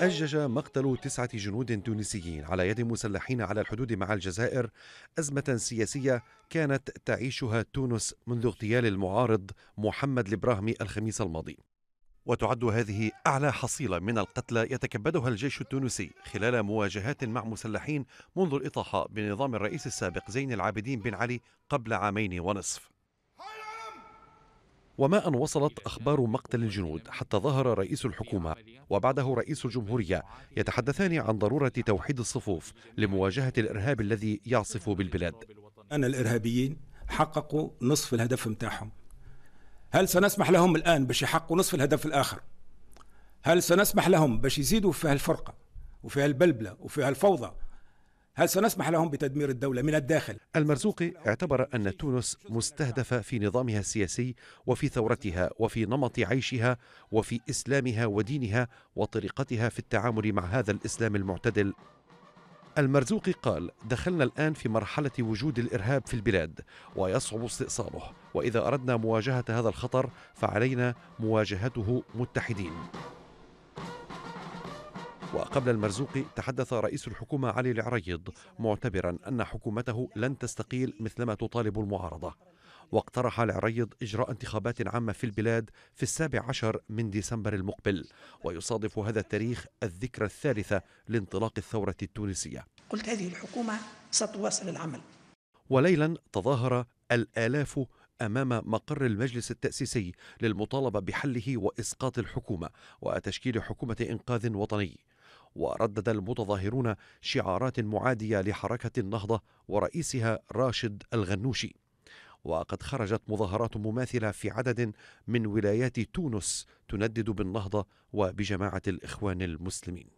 أجج مقتل تسعة جنود تونسيين على يد مسلحين على الحدود مع الجزائر أزمة سياسية كانت تعيشها تونس منذ اغتيال المعارض محمد البراهمي الخميس الماضي وتعد هذه أعلى حصيلة من القتلى يتكبدها الجيش التونسي خلال مواجهات مع مسلحين منذ الإطاحة بنظام الرئيس السابق زين العابدين بن علي قبل عامين ونصف وما أن وصلت أخبار مقتل الجنود حتى ظهر رئيس الحكومة وبعده رئيس الجمهورية يتحدثان عن ضرورة توحيد الصفوف لمواجهة الإرهاب الذي يعصف بالبلاد أن الإرهابيين حققوا نصف الهدف متاعهم هل سنسمح لهم الآن باش يحققوا نصف الهدف الآخر هل سنسمح لهم باش يزيدوا في هالفرقة وفي هالبلبلة وفي هالفوضى هل سنسمح لهم بتدمير الدولة من الداخل؟ المرزوقي اعتبر أن تونس مستهدفة في نظامها السياسي وفي ثورتها وفي نمط عيشها وفي إسلامها ودينها وطريقتها في التعامل مع هذا الإسلام المعتدل المرزوقي قال دخلنا الآن في مرحلة وجود الإرهاب في البلاد ويصعب استئصاله وإذا أردنا مواجهة هذا الخطر فعلينا مواجهته متحدين وقبل المرزوق تحدث رئيس الحكومة علي العريض معتبرا أن حكومته لن تستقيل مثلما تطالب المعارضة واقترح العريض إجراء انتخابات عامة في البلاد في السابع عشر من ديسمبر المقبل ويصادف هذا التاريخ الذكرى الثالثة لانطلاق الثورة التونسية قلت هذه الحكومة ستواصل العمل وليلا تظاهر الآلاف امام مقر المجلس التاسيسي للمطالبه بحله واسقاط الحكومه وتشكيل حكومه انقاذ وطني وردد المتظاهرون شعارات معادية لحركة النهضة ورئيسها راشد الغنوشي وقد خرجت مظاهرات مماثلة في عدد من ولايات تونس تندد بالنهضة وبجماعة الإخوان المسلمين